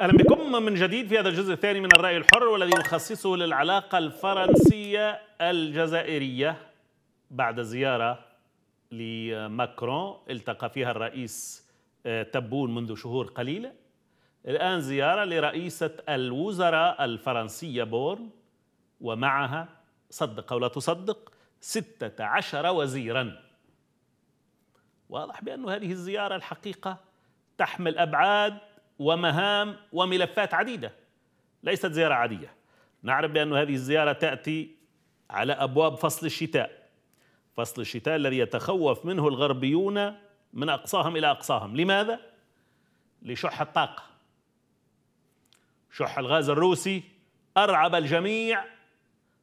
اهلا بكم من جديد في هذا الجزء الثاني من الراي الحر والذي نخصصه للعلاقه الفرنسيه الجزائريه بعد زياره لماكرون التقى فيها الرئيس آه، تبون منذ شهور قليله الان زياره لرئيسه الوزراء الفرنسيه بورن ومعها صدق او لا تصدق 16 وزيرا واضح بأن هذه الزيارة الحقيقة تحمل أبعاد ومهام وملفات عديدة ليست زيارة عادية نعرف بأن هذه الزيارة تأتي على أبواب فصل الشتاء فصل الشتاء الذي يتخوف منه الغربيون من أقصاهم إلى أقصاهم لماذا؟ لشح الطاقة شح الغاز الروسي أرعب الجميع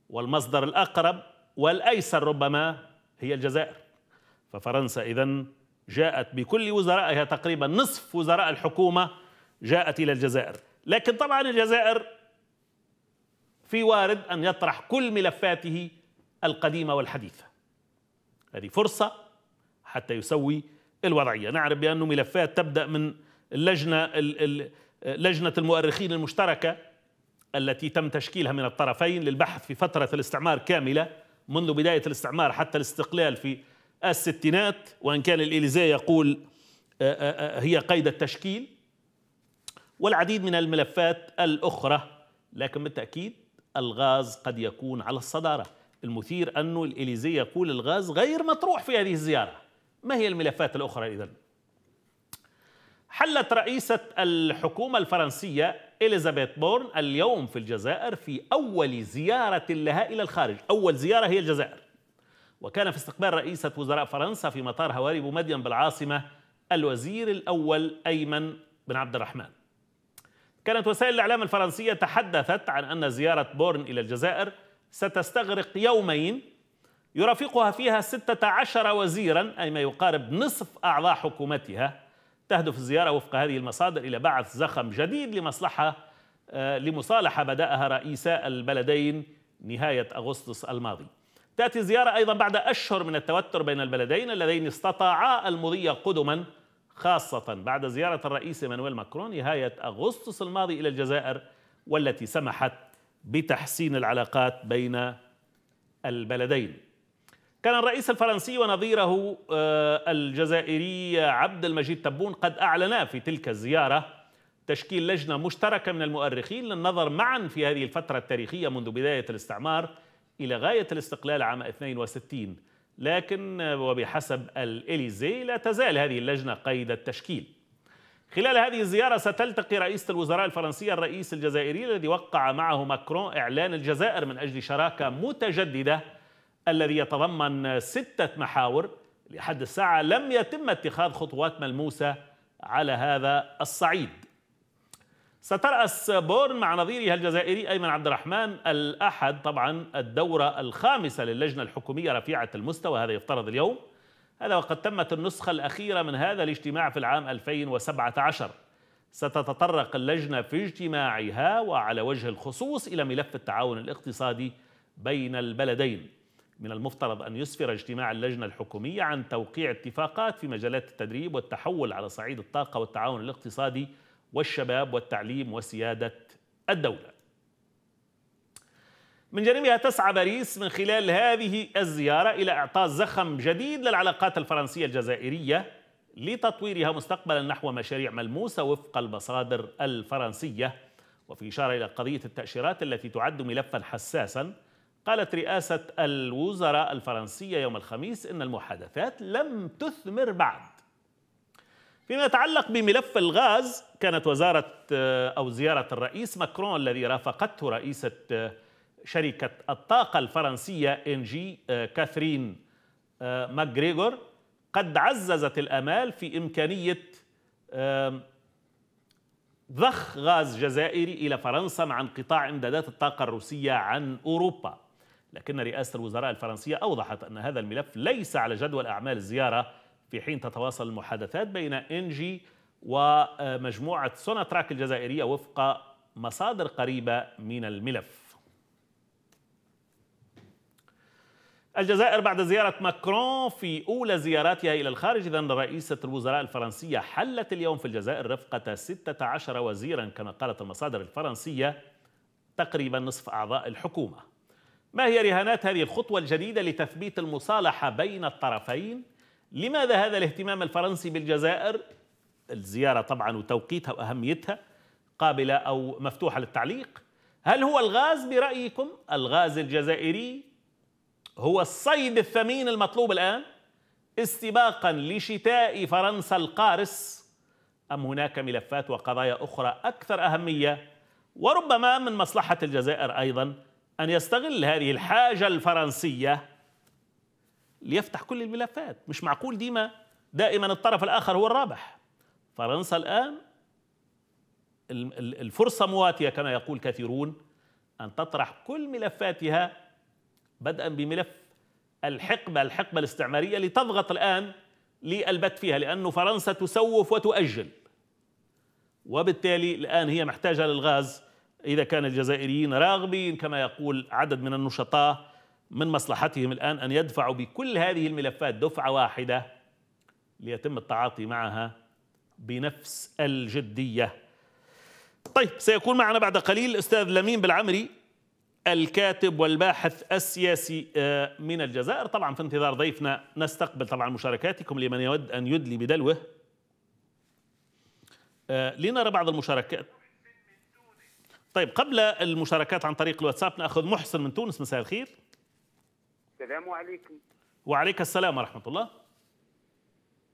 والمصدر الأقرب والأيسر ربما هي الجزائر ففرنسا إذن جاءت بكل وزرائها تقريبا نصف وزراء الحكومة جاءت إلى الجزائر لكن طبعا الجزائر في وارد أن يطرح كل ملفاته القديمة والحديثة هذه فرصة حتى يسوي الوضعية نعرف بأن ملفات تبدأ من اللجنة لجنة المؤرخين المشتركة التي تم تشكيلها من الطرفين للبحث في فترة الاستعمار كاملة منذ بداية الاستعمار حتى الاستقلال في الستينات وإن كان الإليزيه يقول آه، آه، آه، هي قيد التشكيل والعديد من الملفات الأخرى لكن بالتأكيد الغاز قد يكون على الصدارة المثير أنه الإليزي يقول الغاز غير مطروح في هذه الزيارة ما هي الملفات الأخرى إذن؟ حلت رئيسة الحكومة الفرنسية إليزابيث بورن اليوم في الجزائر في أول زيارة لها إلى الخارج أول زيارة هي الجزائر وكان في استقبال رئيسة وزراء فرنسا في مطار هواري بومدين بالعاصمة الوزير الأول أيمن بن عبد الرحمن كانت وسائل الإعلام الفرنسية تحدثت عن أن زيارة بورن إلى الجزائر ستستغرق يومين يرافقها فيها 16 وزيرا أي ما يقارب نصف أعضاء حكومتها تهدف الزيارة وفق هذه المصادر إلى بعث زخم جديد لمصلحة آه، لمصالحة بدأها رئيسا البلدين نهاية أغسطس الماضي تأتي الزيارة أيضا بعد أشهر من التوتر بين البلدين اللذين استطاعا المضي قدما خاصة بعد زيارة الرئيس مانويل ماكرون نهاية أغسطس الماضي إلى الجزائر والتي سمحت بتحسين العلاقات بين البلدين كان الرئيس الفرنسي ونظيره آه، الجزائري عبد المجيد تبون قد أعلنا في تلك الزيارة تشكيل لجنة مشتركة من المؤرخين للنظر معا في هذه الفترة التاريخية منذ بداية الاستعمار إلى غاية الاستقلال عام 62 لكن وبحسب الإليزي لا تزال هذه اللجنة قيد التشكيل خلال هذه الزيارة ستلتقي رئيسة الوزراء الفرنسية الرئيس الجزائري الذي وقع معه ماكرون إعلان الجزائر من أجل شراكة متجددة الذي يتضمن ستة محاور لحد الساعة لم يتم اتخاذ خطوات ملموسة على هذا الصعيد سترأس بورن مع نظيرها الجزائري أيمن عبد الرحمن الأحد طبعا الدورة الخامسة للجنة الحكومية رفيعة المستوى هذا يفترض اليوم هذا وقد تمت النسخة الأخيرة من هذا الاجتماع في العام 2017 ستتطرق اللجنة في اجتماعها وعلى وجه الخصوص إلى ملف التعاون الاقتصادي بين البلدين من المفترض أن يسفر اجتماع اللجنة الحكومية عن توقيع اتفاقات في مجالات التدريب والتحول على صعيد الطاقة والتعاون الاقتصادي والشباب والتعليم وسيادة الدولة من جانبها تسعى باريس من خلال هذه الزيارة إلى إعطاء زخم جديد للعلاقات الفرنسية الجزائرية لتطويرها مستقبلا نحو مشاريع ملموسة وفق المصادر الفرنسية وفي إشارة إلى قضية التأشيرات التي تعد ملفا حساسا قالت رئاسة الوزراء الفرنسية يوم الخميس إن المحادثات لم تثمر بعد فيما يتعلق بملف الغاز كانت وزارة آه، أو زيارة الرئيس ماكرون الذي رافقته رئيسة آه، شركة الطاقة الفرنسية إنجي آه، كاثرين ماكغريغور قد عززت الأمال في إمكانية ضخ غاز جزائري إلى فرنسا مع انقطاع إمدادات الطاقة الروسية عن أوروبا لكن رئاسة الوزراء الفرنسية أوضحت أن هذا الملف ليس على جدول أعمال الزيارة في حين تتواصل المحادثات بين انجي ومجموعة سوناتراك الجزائرية وفق مصادر قريبة من الملف الجزائر بعد زيارة ماكرون في أولى زياراتها إلى الخارج اذا رئيسة الوزراء الفرنسية حلت اليوم في الجزائر رفقة 16 وزيرا كما قالت المصادر الفرنسية تقريبا نصف أعضاء الحكومة ما هي رهانات هذه الخطوة الجديدة لتثبيت المصالحة بين الطرفين؟ لماذا هذا الاهتمام الفرنسي بالجزائر الزيارة طبعا وتوقيتها وأهميتها قابلة أو مفتوحة للتعليق هل هو الغاز برأيكم الغاز الجزائري هو الصيد الثمين المطلوب الآن استباقا لشتاء فرنسا القارس أم هناك ملفات وقضايا أخرى أكثر أهمية وربما من مصلحة الجزائر أيضا أن يستغل هذه الحاجة الفرنسية ليفتح كل الملفات مش معقول ديما دائما الطرف الآخر هو الرابح فرنسا الآن الفرصة مواتية كما يقول كثيرون أن تطرح كل ملفاتها بدءا بملف الحقبة الحقبة الاستعمارية لتضغط الآن للبت فيها لأن فرنسا تسوف وتؤجل وبالتالي الآن هي محتاجة للغاز إذا كان الجزائريين راغبين كما يقول عدد من النشطاء من مصلحتهم الآن أن يدفعوا بكل هذه الملفات دفعة واحدة ليتم التعاطي معها بنفس الجدية طيب سيكون معنا بعد قليل الأستاذ لمين بالعمري الكاتب والباحث السياسي آه، من الجزائر طبعا في انتظار ضيفنا نستقبل طبعا مشاركاتكم لمن يود أن يدلي بدلوه آه، لنرى بعض المشاركات طيب قبل المشاركات عن طريق الواتساب ناخذ محسن من تونس مساء الخير السلام عليكم وعليك السلام ورحمة الله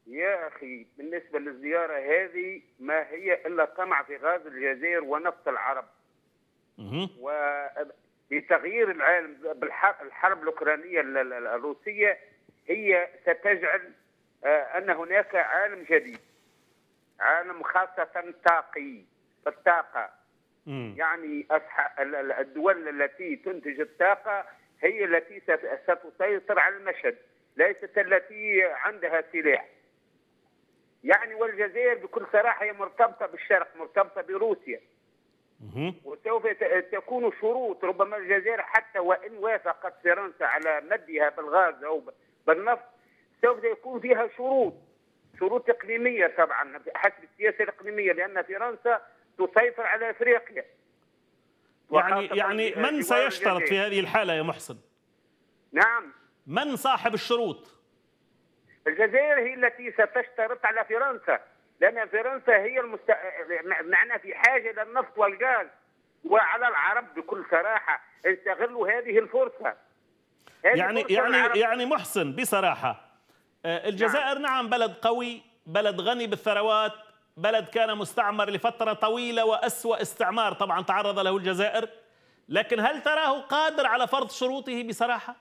يا أخي بالنسبة للزيارة هذه ما هي إلا طمع في غاز الجزائر ونفط العرب ولتغيير العالم بالحرب الأوكرانية الروسية هي ستجعل آه، أن هناك عالم جديد عالم خاصة طاقي الطاقة يعني الدول التي تنتج الطاقة هي التي ستسيطر على المشهد ليست التي عندها سلاح يعني والجزائر بكل صراحه هي مرتبطه بالشرق مرتبطه بروسيا وسوف تكون شروط ربما الجزائر حتى وان وافقت فرنسا على مدها بالغاز او بالنفط سوف يكون فيها شروط شروط اقليميه طبعا حسب السياسه الاقليميه لان فرنسا تسيطر على افريقيا يعني يعني من سيشترط في هذه الحاله يا محسن؟ نعم من صاحب الشروط؟ الجزائر هي التي ستشترط على فرنسا لان فرنسا هي المست... معنا في حاجه للنفط والغاز وعلى العرب بكل صراحه استغلوا هذه الفرصه هذه يعني الفرصة يعني العرب. يعني محسن بصراحه آه، الجزائر نعم. نعم بلد قوي بلد غني بالثروات بلد كان مستعمر لفترة طويلة وأسوأ استعمار طبعا تعرض له الجزائر لكن هل تراه قادر على فرض شروطه بصراحة؟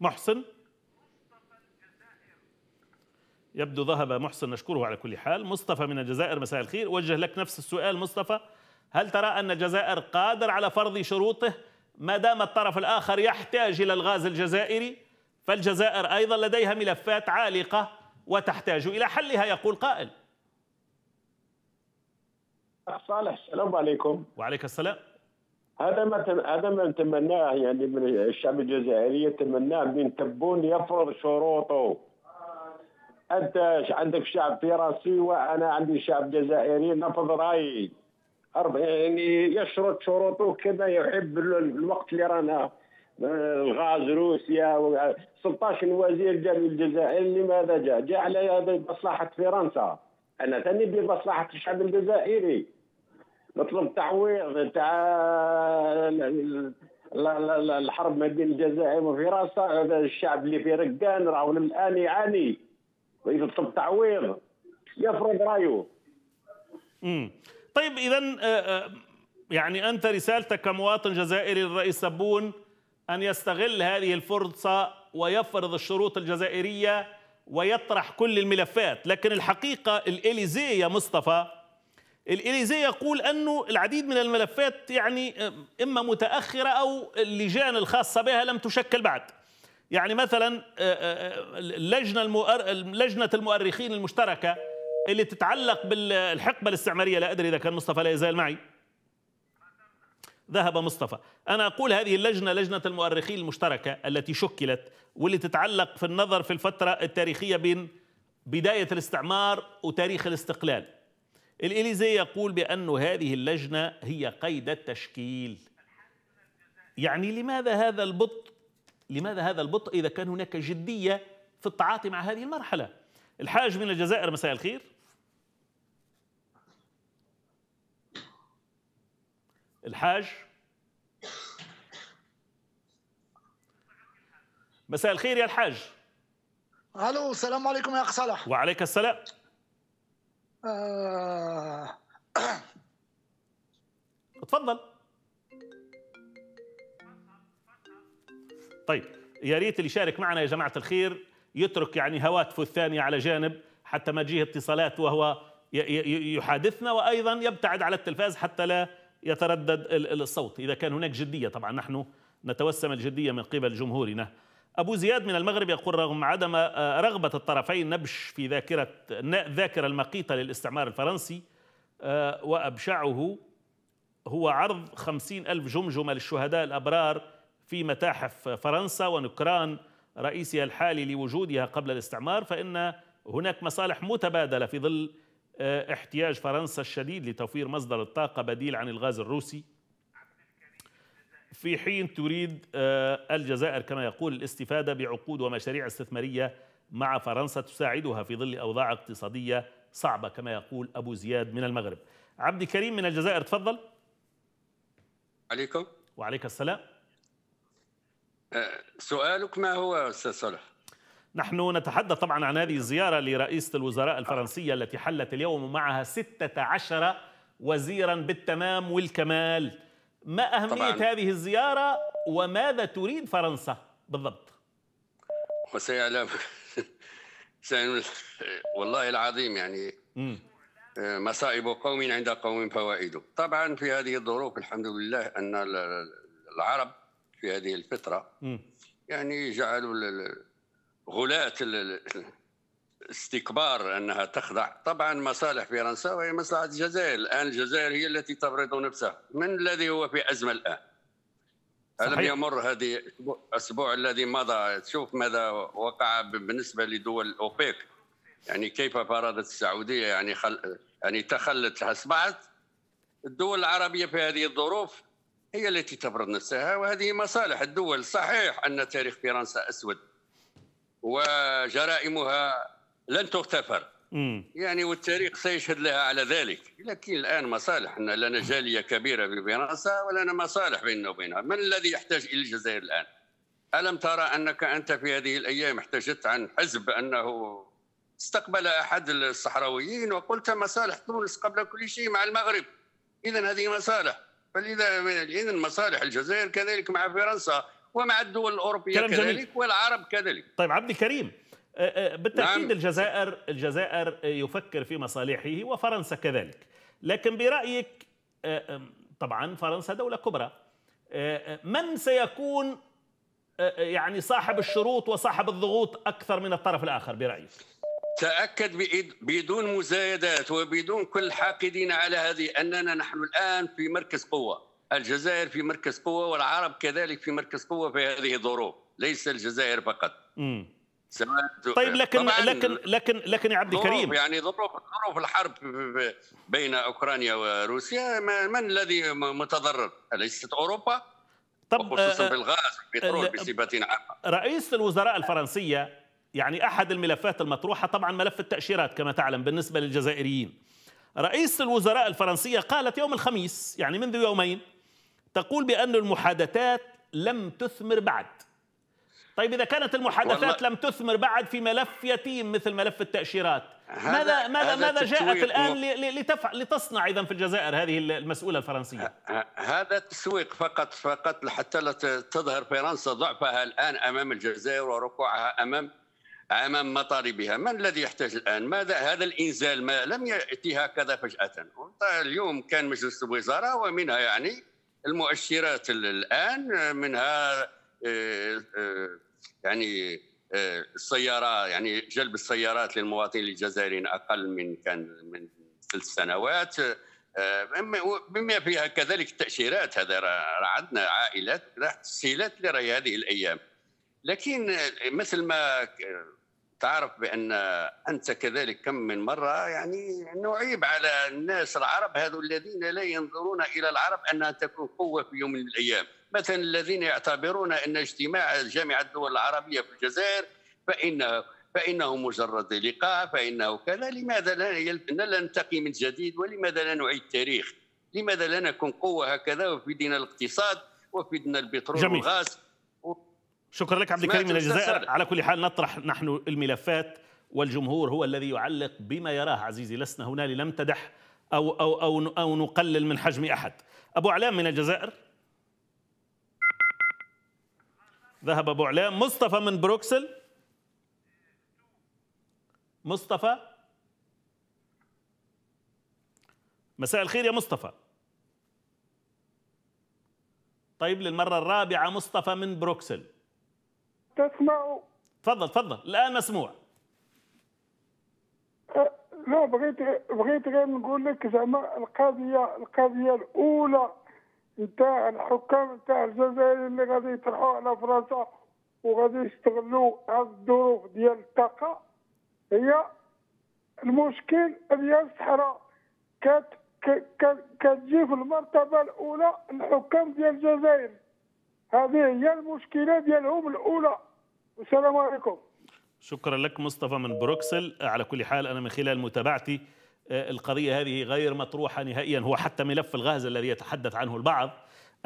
محسن يبدو ذهب محسن نشكره على كل حال مصطفى من الجزائر مساء الخير وجه لك نفس السؤال مصطفى هل ترى أن الجزائر قادر على فرض شروطه ما دام الطرف الآخر يحتاج إلى الغاز الجزائري فالجزائر ايضا لديها ملفات عالقه وتحتاج الى حلها يقول قائل. اخ صالح السلام عليكم. وعليك السلام. هذا ما هذا ما نتمناه يعني من الشعب الجزائري يتمناه من تبون يفرض شروطه. انت عندك شعب فرنسي وانا عندي شعب جزائري نفض رايي. يعني يشرط شروطه كما يحب الوقت اللي رانا الغاز روسيا 16 وزير جاء للجزائر لماذا جاء؟ جاء على مصلحه فرنسا انا ثاني بمصلحه الشعب الجزائري نطلب تعويض تاع الحرب ما بين الجزائر وفرنسا الشعب اللي في رقان راهو الان يعاني ويطلب تعويض يفرض رايه امم طيب اذا آه، آه، يعني انت رسالتك كمواطن جزائري للرئيس سبون أن يستغل هذه الفرصة ويفرض الشروط الجزائرية ويطرح كل الملفات لكن الحقيقة الإليزي يا مصطفى الإليزي يقول أنه العديد من الملفات يعني إما متأخرة أو اللجان الخاصة بها لم تشكل بعد يعني مثلا اللجنة, آه، آه، آه، المؤر... لجنة المؤرخين المشتركة اللي تتعلق بالحقبة الاستعمارية لا أدري إذا كان مصطفى لا يزال معي ذهب مصطفى أنا أقول هذه اللجنة لجنة المؤرخين المشتركة التي شكلت واللي تتعلق في النظر في الفترة التاريخية بين بداية الاستعمار وتاريخ الاستقلال الإليزي يقول بأن هذه اللجنة هي قيد التشكيل يعني لماذا هذا البطء لماذا هذا البطء إذا كان هناك جدية في التعاطي مع هذه المرحلة الحاج من الجزائر مساء الخير الحاج مساء الخير يا الحاج الو السلام عليكم يا اخ صلاح وعليك السلام آه... تفضل طيب يا ريت اللي يشارك معنا يا جماعه الخير يترك يعني هواتفه الثانيه على جانب حتى ما تجيه اتصالات وهو يحادثنا وايضا يبتعد على التلفاز حتى لا يتردد الصوت إذا كان هناك جدية طبعا نحن نتوسم الجدية من قبل جمهورنا أبو زياد من المغرب يقول رغم عدم آه، رغبة الطرفين نبش في ذاكرة ذاكرة المقيتة للاستعمار الفرنسي آه، وأبشعه هو عرض خمسين ألف جمجمة للشهداء الأبرار في متاحف فرنسا ونكران رئيسها الحالي لوجودها قبل الاستعمار فإن هناك مصالح متبادلة في ظل آه، احتياج فرنسا الشديد لتوفير مصدر الطاقة بديل عن الغاز الروسي في حين تريد آه، الجزائر كما يقول الاستفادة بعقود ومشاريع استثمارية مع فرنسا تساعدها في ظل أوضاع اقتصادية صعبة كما يقول أبو زياد من المغرب عبد الكريم من الجزائر تفضل عليكم وعليك السلام آه، سؤالك ما هو أستاذ صلاح نحن نتحدث طبعا عن هذه الزيارة لرئيسة الوزراء الفرنسية التي حلت اليوم ومعها 16 وزيرا بالتمام والكمال ما أهمية طبعاً. هذه الزيارة وماذا تريد فرنسا بالضبط وسيعلم والله العظيم يعني م. آه، مصائب قوم عند قوم فوائده طبعا في هذه الظروف الحمد لله أن العرب في هذه الفترة م. يعني جعلوا غلاة الاستكبار انها تخضع طبعا مصالح فرنسا وهي مصلحه الجزائر الان الجزائر هي التي تفرض نفسها من الذي هو في ازمه الان صحيح. الم يمر هذه الاسبوع الذي مضى تشوف ماذا وقع بالنسبه لدول اوبيك يعني كيف فرضت السعوديه يعني خل... يعني تخلت اصبحت الدول العربيه في هذه الظروف هي التي تفرض نفسها وهذه مصالح الدول صحيح ان تاريخ فرنسا اسود وجرائمها لن تغتفر يعني والتاريخ سيشهد لها على ذلك لكن الآن مصالح لنا جالية كبيرة في فرنسا ولنا مصالح بيننا وبينها من الذي يحتاج إلى الجزائر الآن ألم ترى أنك أنت في هذه الأيام احتجت عن حزب أنه استقبل أحد الصحراويين وقلت مصالح تونس قبل كل شيء مع المغرب إذا هذه مصالح فلذا إذا مصالح الجزائر كذلك مع فرنسا ومع الدول الأوروبية كذلك جميل. والعرب كذلك طيب عبد الكريم آه، آه، بالتأكيد نعم. الجزائر الجزائر يفكر في مصالحه وفرنسا كذلك لكن برأيك آه، طبعا فرنسا دولة كبرى من سيكون يعني صاحب الشروط وصاحب الضغوط أكثر من الطرف الآخر برأيك تأكد بدون مزايدات وبدون كل حاقدين على هذه أننا نحن الآن في مركز قوة الجزائر في مركز قوة والعرب كذلك في مركز قوة في هذه الظروف ليس الجزائر فقط طيب لكن لكن لكن لكن يا عبد الكريم يعني ظروف ظروف الحرب بين اوكرانيا وروسيا من الذي متضرر؟ اليست اوروبا؟ طب خصوصا آه، في الغاز والبترول بصفه عامه رئيس الوزراء الفرنسيه يعني احد الملفات المطروحه طبعا ملف التاشيرات كما تعلم بالنسبه للجزائريين رئيس الوزراء الفرنسيه قالت يوم الخميس يعني منذ يومين تقول بأن المحادثات لم تثمر بعد طيب إذا كانت المحادثات لم تثمر بعد في ملف يتيم مثل ملف التأشيرات ماذا ماذا ماذا جاءت الآن لتصنع إذا في الجزائر هذه المسؤولة الفرنسية هذا تسويق فقط فقط حتى لا تظهر فرنسا ضعفها الآن أمام الجزائر وركوعها أمام امام مطالبها، من الذي يحتاج الان؟ ماذا هذا الانزال ما لم ياتي هكذا فجاه، اليوم كان مجلس الوزراء ومنها يعني المؤشرات الان منها آه، آه، يعني آه، السيارة يعني جلب السيارات للمواطنين الجزائريين اقل من كان من ثلاث سنوات بما فيها كذلك التاشيرات هذا عندنا عائلات راحت تسهيلات اللي هذه الايام لكن مثل ما تعرف بان انت كذلك كم من مره يعني نعيب على الناس العرب هذو الذين لا ينظرون الى العرب انها تكون قوه في يوم من الايام، مثلا الذين يعتبرون ان اجتماع جامعه الدول العربيه في الجزائر فانه فانه مجرد لقاء فانه كذا، لماذا لا نلتقي من جديد ولماذا لا نعيد تاريخ؟ لماذا لا نكون قوه هكذا وفي دين الاقتصاد وفي دين البترول والغاز شكرا لك عبد الكريم من الجزائر على كل حال نطرح نحن الملفات والجمهور هو الذي يعلق بما يراه عزيزي لسنا هنا لنمتدح أو, أو, أو, أو نقلل من حجم أحد أبو علام من الجزائر ذهب أبو علام مصطفى من بروكسل مصطفى مساء الخير يا مصطفى طيب للمرة الرابعة مصطفى من بروكسل تسمعوا تفضل تفضل الان مسموع أه، لا بغيت بغيت غير نقول لك زعما القضيه القضيه الاولى نتاع الحكام نتاع الجزائر اللي غادي يطرحوا على فرنسا وغادي يستغلوا الظروف ديال الطاقه هي المشكل ديال الصحراء كت كتجي في المرتبه الاولى الحكام ديال الجزائر هذه هي المشكله ديالهم الاولى والسلام عليكم شكرا لك مصطفى من بروكسل على كل حال انا من خلال متابعتي آه، القضيه هذه غير مطروحه نهائيا هو حتى ملف الغاز الذي يتحدث عنه البعض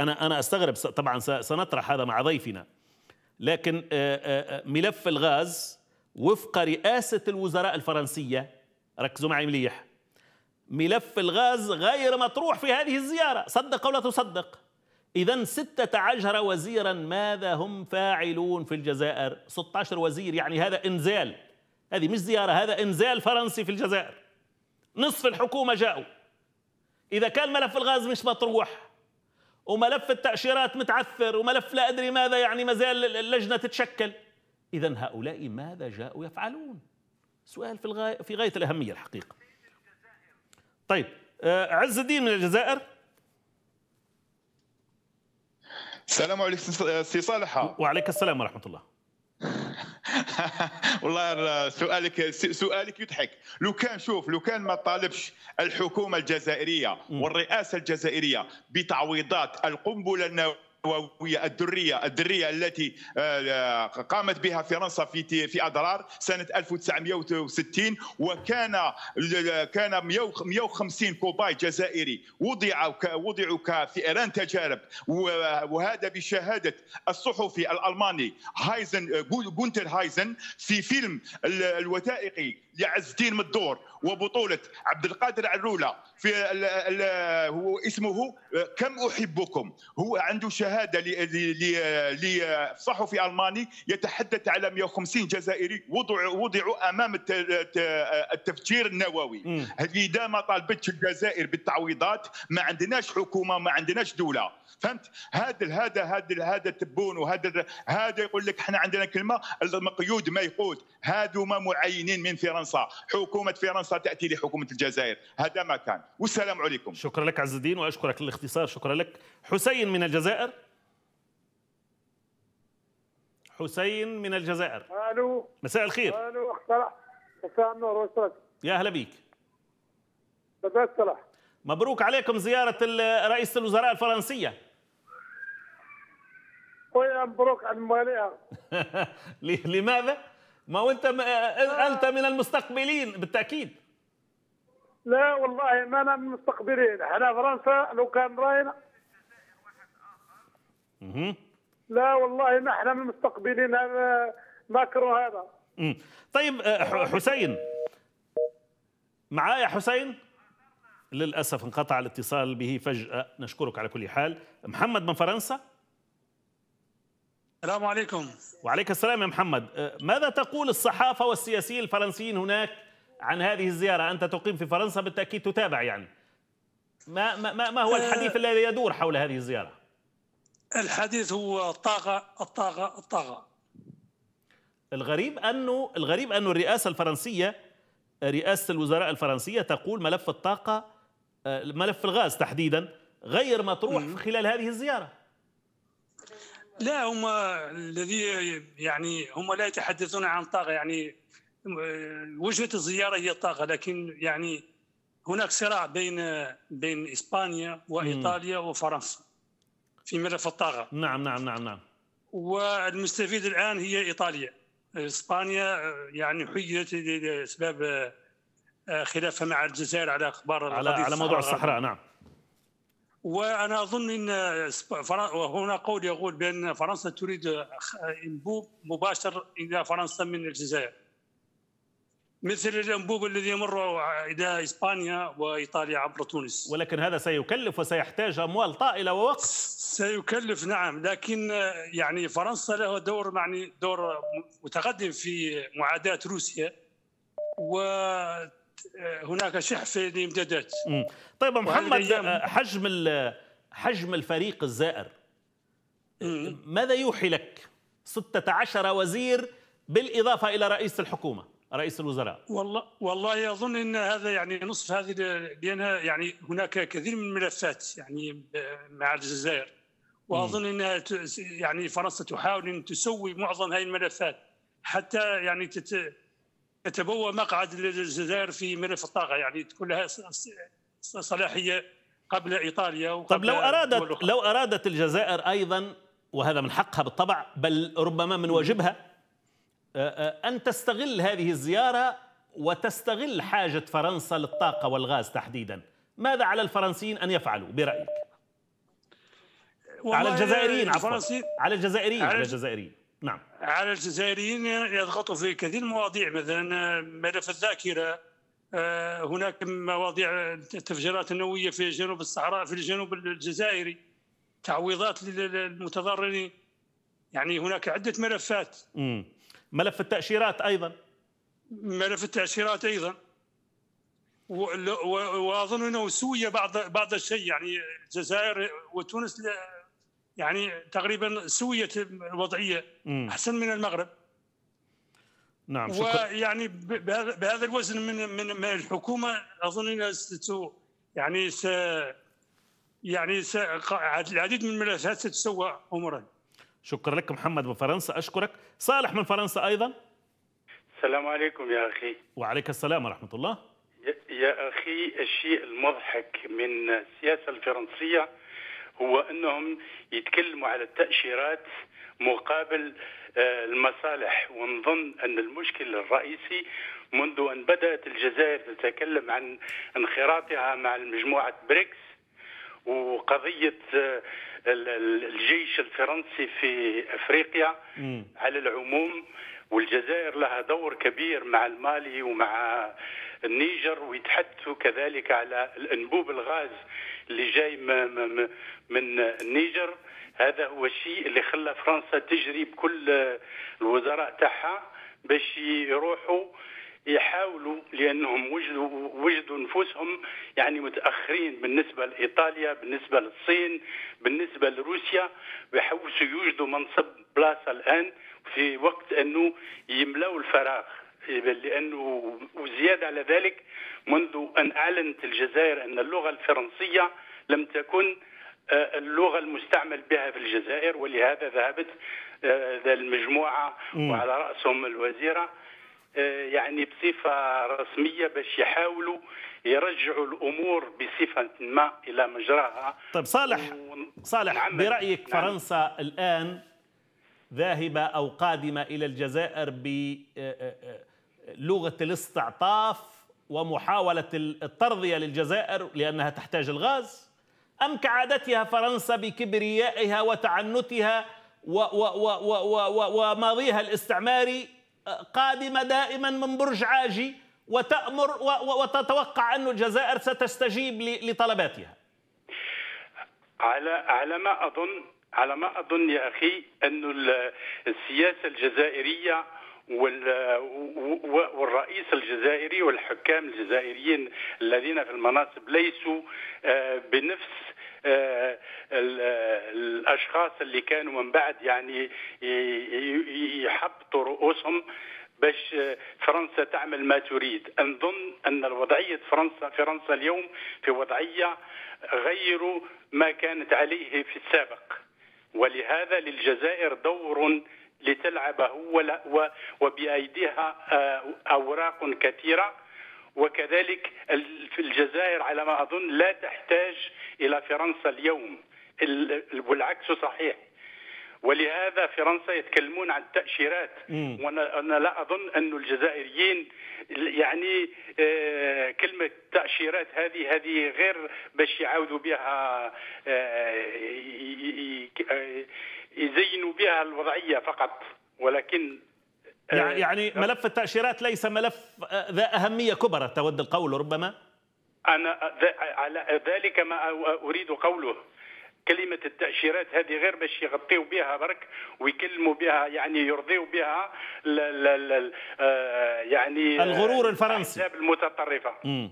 انا انا استغرب طبعا سنطرح هذا مع ضيفنا لكن آه، آه، ملف الغاز وفق رئاسه الوزراء الفرنسيه ركزوا معي مليح ملف الغاز غير مطروح في هذه الزياره صدق او لا تصدق إذا ستة عشر وزيرا ماذا هم فاعلون في الجزائر 16 وزير يعني هذا إنزال هذه مش زيارة هذا إنزال فرنسي في الجزائر نصف الحكومة جاءوا إذا كان ملف الغاز مش مطروح وملف التأشيرات متعثر وملف لا أدري ماذا يعني مازال اللجنة تتشكل إذا هؤلاء ماذا جاءوا يفعلون سؤال في, الغاية في غاية الأهمية الحقيقة طيب آه، عز الدين من الجزائر السلام عليكم سي صالح وعليك السلام ورحمه الله والله سؤالك سؤالك يضحك لو كان شوف لو كان ما طالبش الحكومه الجزائريه والرئاسه الجزائريه بتعويضات القنبله النوويه النوويه الدريه الدريه التي آه، آه، قامت بها فرنسا في في اضرار سنه 1960 وكان كان 150 كوباي جزائري وضع وضعوا كفئران تجارب وهذا بشهاده الصحفي الالماني هايزن جونتر هايزن في فيلم الوثائقي يعز الدين من الدور وبطوله عبد القادر علوله في الـ الـ هو اسمه كم احبكم هو عنده شهاده لصحفي الماني يتحدث على 150 جزائري وضعوا امام التفجير النووي اذا ما طالبتش الجزائر بالتعويضات ما عندناش حكومه ما عندناش دوله فهمت هذا هذا هذا هذا تبون وهذا هذا يقول لك احنا عندنا كلمه المقيود ما يقود هذوما معينين من فرنسا حكومه فرنسا تاتي لحكومه الجزائر هذا ما كان والسلام عليكم شكرا لك عز الدين واشكرك للاختصار شكرا لك حسين من الجزائر حسين من الجزائر الو مساء الخير الو مساء النور يا اهلا بك بدات صلاح مبروك عليكم زيارة رئيس الوزراء الفرنسية خويا مبروك عن مواليها لماذا؟ ما وانت م... آه. انت من المستقبلين بالتاكيد لا والله ما انا من المستقبلين احنا فرنسا لو كان راينا لا والله ما احنا من المستقبلين ماكرو هذا طيب آه، حسين معايا حسين للأسف انقطع الاتصال به فجأة نشكرك على كل حال محمد من فرنسا السلام عليكم وعليك السلام يا محمد أه، ماذا تقول الصحافة والسياسيين الفرنسيين هناك عن هذه الزيارة أنت تقيم في فرنسا بالتأكيد تتابع يعني ما, ما, ما هو أه، الحديث الذي يدور حول هذه الزيارة الحديث هو الطاقة الطاقة الطاقة الغريب أنه الغريب أنه الرئاسة الفرنسية رئاسة الوزراء الفرنسية تقول ملف الطاقة آه، ملف الغاز تحديدا غير مطروح في خلال هذه الزياره لا هم الذي يعني هم لا يتحدثون عن طاقه يعني وجهه الزياره هي الطاقه لكن يعني هناك صراع بين بين اسبانيا وايطاليا وفرنسا في ملف الطاقه نعم نعم نعم نعم والمستفيد الان هي ايطاليا اسبانيا آه، يعني حيت لاسباب آه، خلافها مع الجزائر على اخبار على على موضوع الصحراء نعم وانا اظن ان وهنا قول يقول بان فرنسا تريد انبوب مباشر الى فرنسا من الجزائر مثل الانبوب الذي يمر الى اسبانيا وايطاليا عبر تونس ولكن هذا سيكلف وسيحتاج اموال طائله ووقت سيكلف نعم لكن يعني فرنسا لها دور يعني دور متقدم في معاداه روسيا و هناك شح في الامدادات طيب محمد آه، حجم حجم الفريق الزائر ماذا يوحي لك 16 وزير بالاضافه الى رئيس الحكومه رئيس الوزراء والله والله اظن ان هذا يعني نصف هذه لانها يعني هناك كثير من الملفات يعني آه، مع الجزائر واظن انها يعني فرنسا تحاول ان تسوي معظم هذه الملفات حتى يعني تت تتبوى مقعد للجزائر في ملف الطاقه يعني تكون لها صلاحيه قبل ايطاليا وقبل طب لو ارادت لو ارادت الجزائر ايضا وهذا من حقها بالطبع بل ربما من واجبها آه، آه، ان تستغل هذه الزياره وتستغل حاجه فرنسا للطاقه والغاز تحديدا ماذا على الفرنسيين ان يفعلوا برايك على الجزائريين عفوا على الجزائريين على الجزائريين نعم على الجزائريين يضغطوا في كثير من المواضيع مثلا آه، ملف الذاكره آه، هناك مواضيع التفجيرات النوويه في جنوب الصحراء في الجنوب الجزائري تعويضات للمتضررين يعني هناك عده ملفات مم. ملف التاشيرات ايضا ملف التاشيرات ايضا واظن انه سوي بعض بعض الشيء يعني الجزائر وتونس يعني تقريبا سويت الوضعيه احسن من المغرب نعم شكرا ويعني بهذا الوزن من من, من الحكومه اظن انها يعني س يعني س العديد من الملفات ستسوى امورا شكرا لك محمد من فرنسا اشكرك صالح من فرنسا ايضا السلام عليكم يا اخي وعليك السلام ورحمه الله يا اخي الشيء المضحك من السياسه الفرنسيه هو انهم يتكلموا على التاشيرات مقابل آه، المصالح ونظن ان المشكل الرئيسي منذ ان بدات الجزائر تتكلم عن انخراطها مع مجموعه بريكس وقضيه آه، الجيش الفرنسي في افريقيا على العموم والجزائر لها دور كبير مع المالي ومع النيجر ويتحدثوا كذلك على الانبوب الغاز اللي جاي من النيجر هذا هو الشيء اللي خلى فرنسا تجري بكل الوزراء تاعها باش يروحوا يحاولوا لانهم وجدوا وجدوا نفوسهم يعني متاخرين بالنسبه لايطاليا بالنسبه للصين بالنسبه لروسيا ويحوسوا يوجدوا منصب بلاصه الان في وقت انه يملاوا الفراغ لانه وزياده على ذلك منذ ان اعلنت الجزائر ان اللغه الفرنسيه لم تكن آه، اللغه المستعمل بها في الجزائر ولهذا ذهبت آه، المجموعه وعلى راسهم الوزيره آه، يعني بصفه رسميه باش يحاولوا يرجعوا الامور بصفه ما الى مجراها طيب صالح صالح نعم برايك نعم فرنسا الان ذاهبه او قادمه الى الجزائر ب لغه الاستعطاف ومحاوله الترضيه للجزائر لانها تحتاج الغاز ام كعادتها فرنسا بكبريائها وتعنتها وماضيها الاستعماري آه، قادمه دائما من برج عاجي وتامر وتتوقع ان الجزائر ستستجيب لطلباتها على على ما اظن على ما اظن يا اخي أن السياسه الجزائريه والرئيس الجزائري والحكام الجزائريين الذين في المناصب ليسوا آه، بنفس آه، الاشخاص اللي كانوا من بعد يعني يحبطوا رؤوسهم باش آه، فرنسا تعمل ما تريد نظن ان الوضعيه فرنسا فرنسا اليوم في وضعيه غير ما كانت عليه في السابق ولهذا للجزائر دور لتلعبه وبأيديها آه، أوراق كثيرة وكذلك الجزائر على ما أظن لا تحتاج إلى فرنسا اليوم والعكس صحيح ولهذا فرنسا يتكلمون عن التأشيرات وأنا لا أظن أن الجزائريين يعني آه، كلمة التأشيرات هذه هذه غير باش يعاودوا بها آه، يزينوا بها الوضعية فقط ولكن آه، يعني, يعني ملف التأشيرات ليس ملف آه، ذا أهمية كبرى تود القول ربما أنا على ذلك ما أريد قوله كلمة التأشيرات هذه غير باش يغطيوا بها برك ويكلموا بها يعني يرضيوا بها لـ لـ لـ آه، يعني الغرور الفرنسي المتطرفة مم.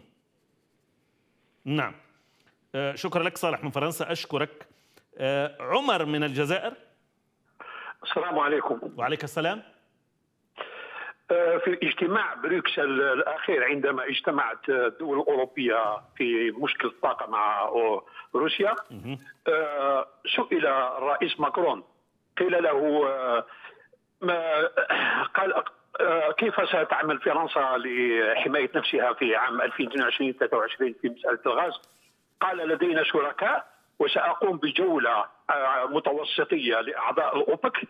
نعم شكرا لك صالح من فرنسا أشكرك عمر من الجزائر السلام عليكم وعليك السلام آه، في اجتماع بروكسل الاخير عندما اجتمعت الدول الاوروبيه في مشكل الطاقه مع روسيا آه، سئل الرئيس ماكرون قيل له آه، ما قال كيف ستعمل فرنسا لحمايه نفسها في عام 2022 23 في مساله الغاز؟ قال لدينا شركاء وساقوم بجوله آه، متوسطيه لاعضاء الاوبك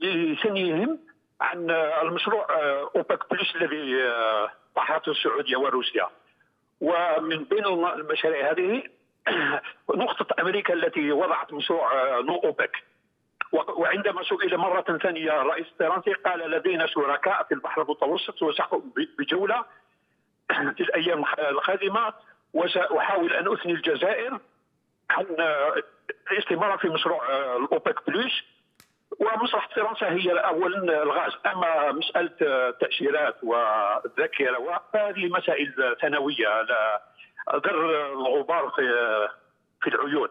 لثنيهم عن المشروع آه، اوبك بلس الذي آه، طرحته السعوديه وروسيا ومن بين المشاريع هذه نقطه امريكا التي وضعت مشروع نو اوبك وعندما سئل مرة ثانية الرئيس الفرنسي قال لدينا شركاء في البحر المتوسط وسأقوم بجولة في الأيام القادمة وسأحاول أن أثني الجزائر عن الاستمرار آه، في مشروع آه، الاوبك بلوس ومصلحه فرنسا هي اولا الغاز اما مساله التاشيرات آه، والذاكره وهذه مسائل ثانويه لا غير الغبار في في العيون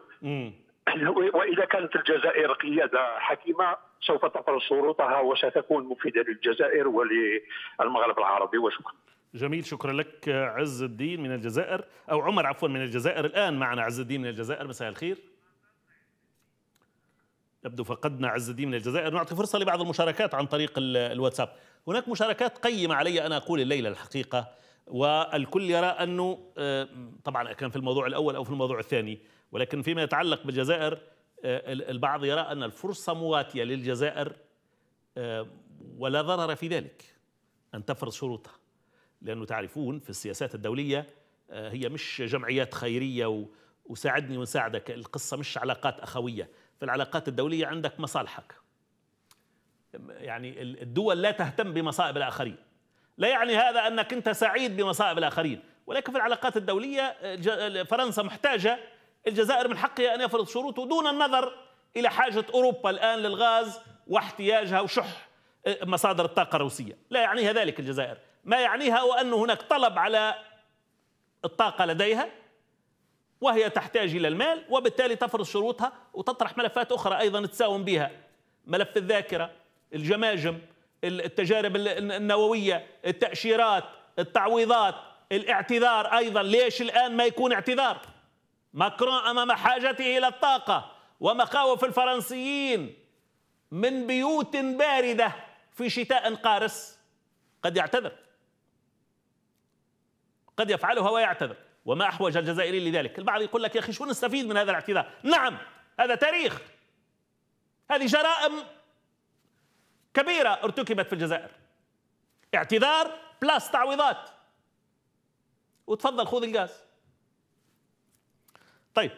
واذا كانت الجزائر قياده حكيمه سوف تفرض شروطها وستكون مفيده للجزائر وللمغرب العربي وشكرا جميل شكرا لك عز الدين من الجزائر او عمر عفوا من الجزائر الان معنا عز الدين من الجزائر مساء الخير يبدو فقدنا عز الدين من الجزائر نعطي فرصه لبعض المشاركات عن طريق الواتساب هناك مشاركات قيمه علي انا اقول الليله الحقيقه والكل يرى انه آه، طبعا كان في الموضوع الاول او في الموضوع الثاني ولكن فيما يتعلق بالجزائر آه، البعض يرى ان الفرصه مواتيه للجزائر آه، ولا ضرر في ذلك ان تفرض شروطها لأنه تعرفون في السياسات الدولية آه، هي مش جمعيات خيرية وساعدني ونساعدك القصة مش علاقات أخوية في العلاقات الدولية عندك مصالحك يعني الدول لا تهتم بمصائب الآخرين لا يعني هذا أنك أنت سعيد بمصائب الآخرين ولكن في العلاقات الدولية آه، آه، فرنسا محتاجة الجزائر من حقها أن يفرض شروطه دون النظر إلى حاجة أوروبا الآن للغاز واحتياجها وشح مصادر الطاقة الروسية لا يعنيها ذلك الجزائر ما يعنيها هو أن هناك طلب على الطاقة لديها وهي تحتاج إلى المال وبالتالي تفرض شروطها وتطرح ملفات أخرى أيضا تساوم بها ملف الذاكرة الجماجم التجارب النووية التأشيرات التعويضات الاعتذار أيضا ليش الآن ما يكون اعتذار ماكرون أمام حاجته إلى الطاقة ومخاوف الفرنسيين من بيوت باردة في شتاء قارس قد يعتذر قد يفعلها ويعتذر وما أحوج الجزائري لذلك البعض يقول لك يا أخي شو نستفيد من هذا الاعتذار نعم هذا تاريخ هذه جرائم كبيرة ارتكبت في الجزائر اعتذار بلس تعويضات وتفضل خذ الغاز طيب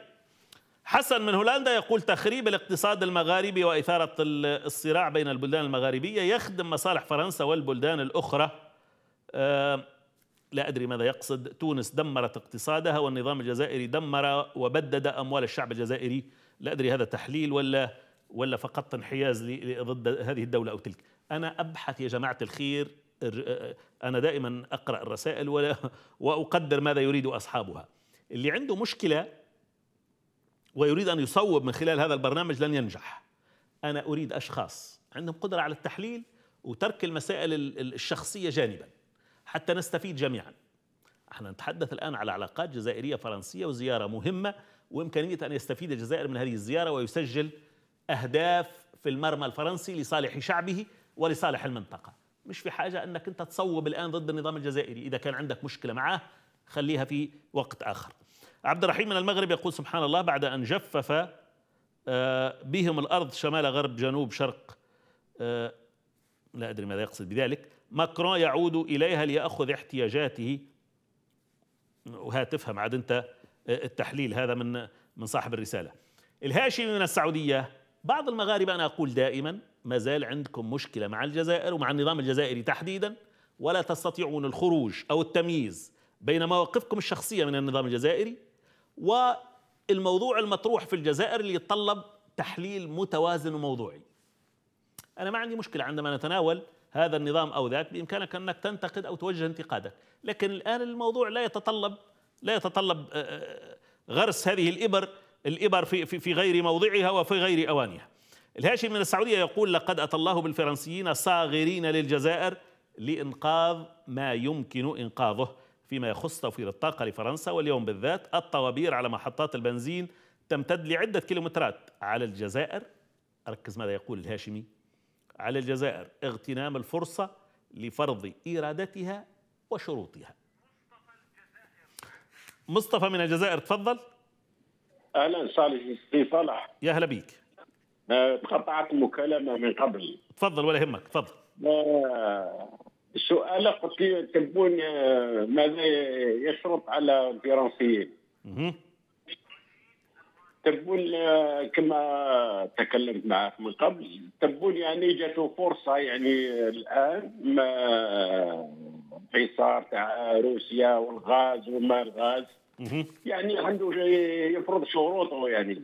حسن من هولندا يقول تخريب الاقتصاد المغاربي وإثارة الصراع بين البلدان المغاربية يخدم مصالح فرنسا والبلدان الأخرى آه، لا أدري ماذا يقصد تونس دمرت اقتصادها والنظام الجزائري دمر وبدد أموال الشعب الجزائري لا أدري هذا تحليل ولا ولا فقط انحياز ضد هذه الدولة أو تلك أنا أبحث يا جماعة الخير أنا دائما أقرأ الرسائل ولا وأقدر ماذا يريد أصحابها اللي عنده مشكلة ويريد أن يصوب من خلال هذا البرنامج لن ينجح أنا أريد أشخاص عندهم قدرة على التحليل وترك المسائل الشخصية جانباً حتى نستفيد جميعا احنا نتحدث الآن على علاقات جزائرية فرنسية وزيارة مهمة وإمكانية أن يستفيد الجزائر من هذه الزيارة ويسجل أهداف في المرمى الفرنسي لصالح شعبه ولصالح المنطقة مش في حاجة أنك أنت تصوب الآن ضد النظام الجزائري إذا كان عندك مشكلة معاه خليها في وقت آخر عبد الرحيم من المغرب يقول سبحان الله بعد أن جفف آه، بهم الأرض شمال غرب جنوب شرق آه، لا أدري ماذا يقصد بذلك ماكرون يعود إليها ليأخذ احتياجاته تفهم عاد أنت آه، التحليل هذا من من صاحب الرسالة الهاشمي من السعودية بعض المغاربة أنا أقول دائما ما زال عندكم مشكلة مع الجزائر ومع النظام الجزائري تحديدا ولا تستطيعون الخروج أو التمييز بين مواقفكم الشخصية من النظام الجزائري والموضوع المطروح في الجزائر اللي يتطلب تحليل متوازن وموضوعي أنا ما عندي مشكلة عندما نتناول هذا النظام أو ذاك بإمكانك أنك تنتقد أو توجه انتقادك لكن الآن الموضوع لا يتطلب لا يتطلب آه، آه، غرس هذه الإبر الإبر في, في, في غير موضعها وفي غير أوانها الهاشم من السعودية يقول لقد أتى الله بالفرنسيين صاغرين للجزائر لإنقاذ ما يمكن إنقاذه فيما يخص توفير الطاقة لفرنسا واليوم بالذات الطوابير على محطات البنزين تمتد لعدة كيلومترات على الجزائر ركز ماذا يقول الهاشمي على الجزائر اغتنام الفرصة لفرض إرادتها وشروطها مصطفى من الجزائر تفضل أهلا صالح صالح يا هلا بيك آه، تقطعت المكالمة من قبل تفضل ولا يهمك تفضل السؤال آه، قلت لي تبون آه، ماذا يشرط على الفرنسيين تبون آه، كما تكلمت معك من قبل تبون يعني جاته فرصه يعني الان ما حصار تاع روسيا والغاز وما الغاز يعني عنده يفرض شروطه يعني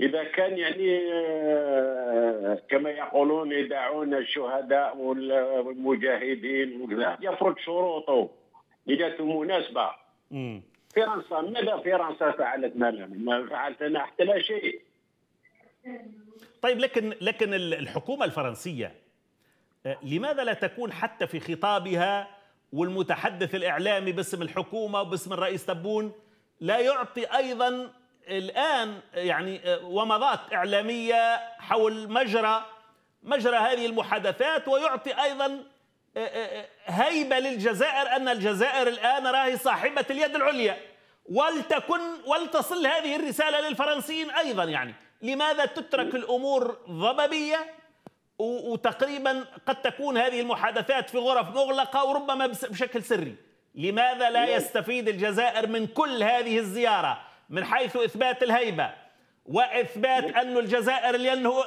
اذا كان يعني آه، كما يقولون يدعون الشهداء والمجاهدين يفرض شروطه اذا مناسبه فرنسا ماذا فرنسا فعلت ما ما فعلت لنا حتى لا شيء طيب لكن لكن الحكومه الفرنسيه آه، لماذا لا تكون حتى في خطابها والمتحدث الاعلامي باسم الحكومه وباسم الرئيس تبون لا يعطي ايضا الان آه، يعني آه، ومضات اعلاميه حول مجرى مجرى هذه المحادثات ويعطي ايضا هيبة للجزائر أن الجزائر الآن راهي صاحبة اليد العليا ولتكن ولتصل هذه الرسالة للفرنسيين أيضا يعني لماذا تترك الأمور ضبابية وتقريبا قد تكون هذه المحادثات في غرف مغلقة وربما بشكل سري لماذا لا يستفيد الجزائر من كل هذه الزيارة من حيث إثبات الهيبة وإثبات أن الجزائر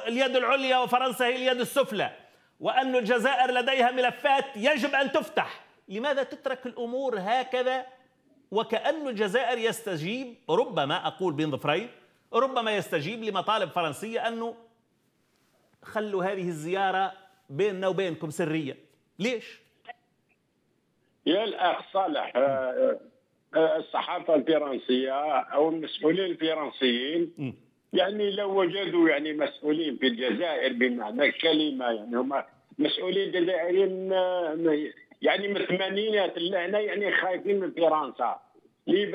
اليد العليا وفرنسا هي اليد السفلى وأن الجزائر لديها ملفات يجب أن تفتح لماذا تترك الأمور هكذا وكأن الجزائر يستجيب ربما أقول بين ظفرين ربما يستجيب لمطالب فرنسية أنه خلوا هذه الزيارة بيننا وبينكم سرية ليش؟ يا الأخ صالح آه، آه، آه، الصحافة الفرنسية أو المسؤولين الفرنسيين يعني لو وجدوا يعني مسؤولين في الجزائر بمعنى الكلمة يعني هما مسؤولين جزائريين آه، يعني من الثمانينات لهنا يعني خايفين من فرنسا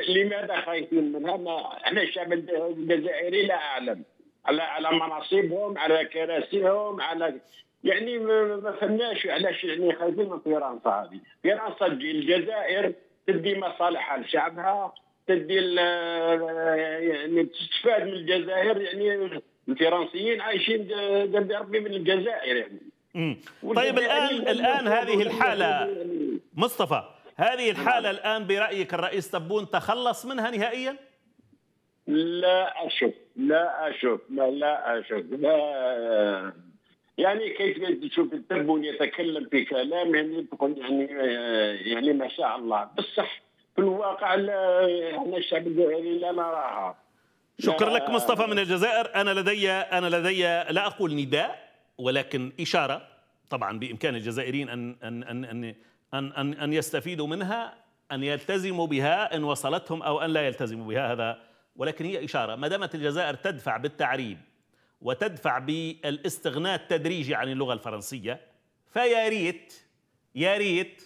لماذا خايفين منها؟ ما احنا الشعب الجزائري لا اعلم على على مناصبهم على كراسيهم على يعني ما فهمناش علاش يعني خايفين من فرنسا هذه، فرنسا تجي الجزائر تدي مصالحها لشعبها تدي آه، يعني تستفاد من الجزائر يعني الفرنسيين عايشين جنب ربي من الجزائر يعني طيب الان الان هذه الحاله مصطفى هذه نعم. الحاله الان برايك الرئيس تبون تخلص منها نهائيا؟ لا اشك لا اشك لا لا اشك لا يعني كيف تشوف التبون يتكلم في كلام يعني تقول يعني يعني ما شاء الله بصح في الواقع لا احنا يعني الشعب الجزائري لا نراها شكرا لك مصطفى من الجزائر انا لدي انا لدي لا اقول نداء ولكن إشارة طبعا بإمكان الجزائريين أن أن أن أن أن, أن, أن يستفيدوا منها أن يلتزموا بها إن وصلتهم أو أن لا يلتزموا بها هذا ولكن هي إشارة ما دامت الجزائر تدفع بالتعريب وتدفع بالاستغناء التدريجي عن اللغة الفرنسية فيا ريت يا ريت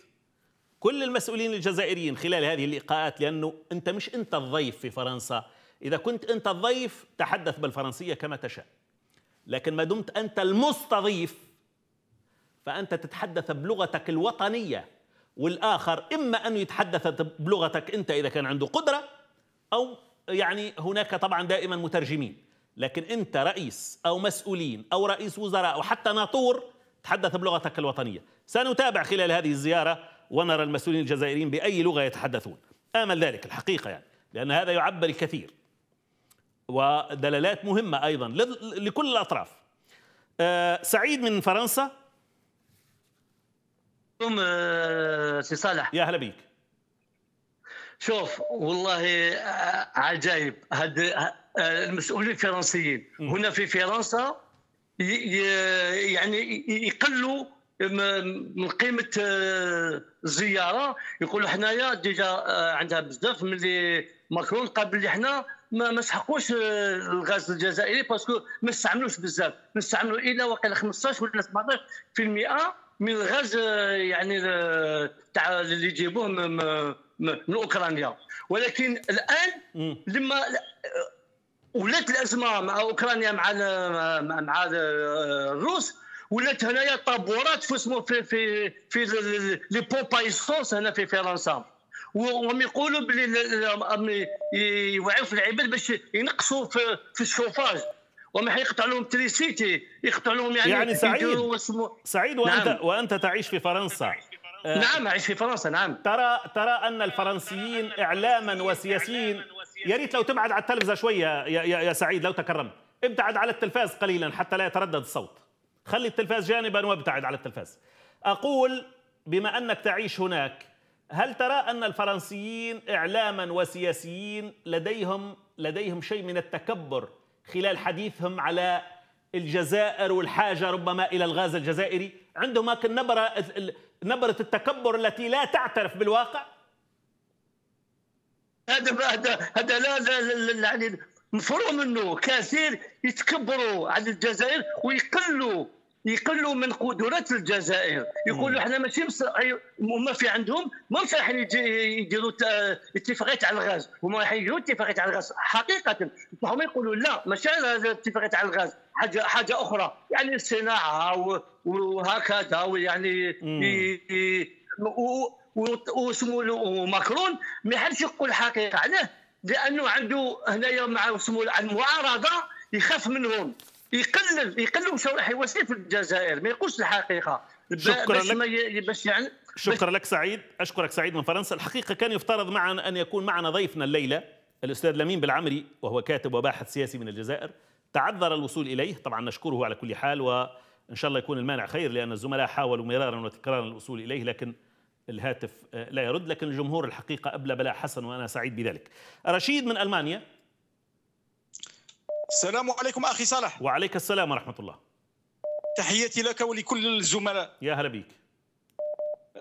كل المسؤولين الجزائريين خلال هذه اللقاءات لأنه أنت مش أنت الضيف في فرنسا إذا كنت أنت الضيف تحدث بالفرنسية كما تشاء لكن ما دمت أنت المستضيف فأنت تتحدث بلغتك الوطنية والآخر إما أن يتحدث بلغتك أنت إذا كان عنده قدرة أو يعني هناك طبعا دائما مترجمين لكن أنت رئيس أو مسؤولين أو رئيس وزراء أو حتى ناطور تحدث بلغتك الوطنية سنتابع خلال هذه الزيارة ونرى المسؤولين الجزائريين بأي لغة يتحدثون آمل ذلك الحقيقة يعني لأن هذا يعبر الكثير ودلالات مهمة أيضا لكل الأطراف آه، سعيد من فرنسا آه، سي صالح يا هلا بيك شوف والله آه، عجايب هاد المسؤولين الفرنسيين هنا في فرنسا يعني يقلوا من قيمه الزياره يقولوا حنايا ديجا عندها بزاف ملي ماكرون قبل اللي حنا ما ما سحقوش آه، الغاز الجزائري باسكو ما استعملوش بزاف نستعملوا الا واقيلا 15 ولا 17% من الغاز آه، يعني آه، تاع اللي يجيبوه من اوكرانيا ولكن الان لما ولات الازمه مع اوكرانيا مع مع الروس ولات هنايا طابورات في اسمه في في في لي بومباي هنا في فرنسا وهم يقولوا بلي يوعيوا في العباد باش ينقصوا في, في الشوفاج وما حيقطع لهم تريسيتي يقطع لهم يعني يعني سعيد سعيد وانت نعم. وانت تعيش في فرنسا آه، نعم أعيش في فرنسا نعم ترى ترى أن الفرنسيين إعلاما وسياسيين يا ريت لو تبعد على التلفزة شوية يا, يا, يا سعيد لو تكرمت ابتعد على التلفاز قليلا حتى لا يتردد الصوت خلي التلفاز جانبا وابتعد على التلفاز أقول بما أنك تعيش هناك هل ترى أن الفرنسيين إعلاما وسياسيين لديهم لديهم شيء من التكبر خلال حديثهم على الجزائر والحاجة ربما إلى الغاز الجزائري عندهم النبرة نبرة التكبر التي لا تعترف بالواقع هذا هذا هذا لا يعني مفروغ منه كثير يتكبروا على الجزائر ويقلوا يقلوا من قدرات الجزائر يقولوا احنا ماشي مس... هما في عندهم ما راح يديروا اتفاقيات على الغاز هما راح يديروا اتفاقيات على الغاز حقيقه هما يقولوا لا ماشي اتفاقيات على الغاز حاجه حاجه اخرى يعني الصناعه وهكذا ويعني وسمو ماكرون ما يحبش يقول الحقيقه عليه لانه عنده هنايا مع سمو المعارضه يخاف منهم يقلل يقلل شوارح الوسيط في الجزائر ما يقولش الحقيقه شكرا لك باش يعني شكرا لك سعيد اشكرك سعيد من فرنسا الحقيقه كان يفترض معنا ان يكون معنا ضيفنا الليله الاستاذ لمين بالعمري وهو كاتب وباحث سياسي من الجزائر تعذر الوصول اليه طبعا نشكره على كل حال وان شاء الله يكون المانع خير لان الزملاء حاولوا مرارا وتكرارا الوصول اليه لكن الهاتف لا يرد لكن الجمهور الحقيقه ابلى بلا حسن وانا سعيد بذلك رشيد من المانيا السلام عليكم اخي صالح وعليك السلام ورحمه الله تحياتي لك ولكل الزملاء يا هلا بك